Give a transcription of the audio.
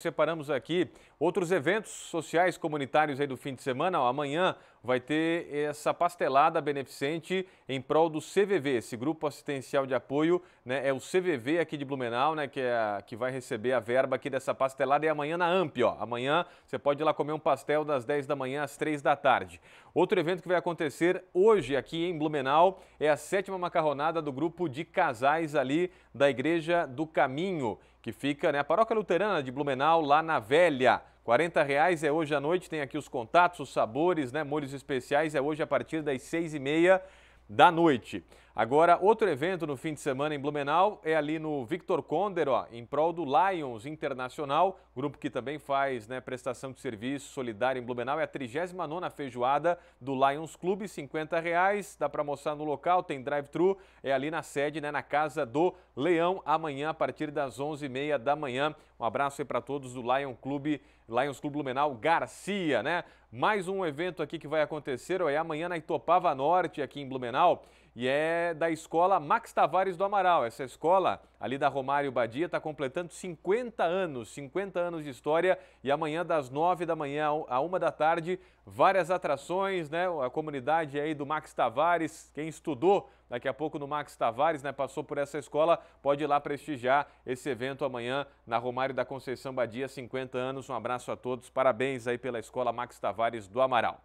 Separamos aqui outros eventos sociais comunitários aí do fim de semana. Ó, amanhã vai ter essa pastelada beneficente em prol do CVV, esse grupo assistencial de apoio, né, é o CVV aqui de Blumenau, né, que, é a, que vai receber a verba aqui dessa pastelada e amanhã na AMP, ó. Amanhã você pode ir lá comer um pastel das 10 da manhã às 3 da tarde. Outro evento que vai acontecer hoje aqui em Blumenau é a sétima macarronada do grupo de casais ali da Igreja do Caminho, que fica, né, a paróquia luterana de Blumenau, lá na Velha. R$ reais é hoje à noite, tem aqui os contatos, os sabores, né? Molhos especiais é hoje a partir das seis e meia da noite. Agora, outro evento no fim de semana em Blumenau é ali no Victor Conder, ó, em prol do Lions Internacional, grupo que também faz né, prestação de serviço solidário em Blumenau. É a 39 feijoada do Lions Clube, R$ 50 reais, dá para almoçar no local, tem drive-thru, é ali na sede, né, na Casa do Leão, amanhã a partir das 11h30 da manhã. Um abraço aí para todos do Lion Clube, Lions Clube Blumenau Garcia, né? Mais um evento aqui que vai acontecer ó, é amanhã na Itopava Norte, aqui em Blumenau e é da escola Max Tavares do Amaral. Essa escola, ali da Romário Badia, está completando 50 anos, 50 anos de história. E amanhã, das 9 da manhã à 1 da tarde, várias atrações, né? A comunidade aí do Max Tavares, quem estudou daqui a pouco no Max Tavares, né? Passou por essa escola, pode ir lá prestigiar esse evento amanhã na Romário da Conceição Badia, 50 anos. Um abraço a todos, parabéns aí pela escola Max Tavares do Amaral.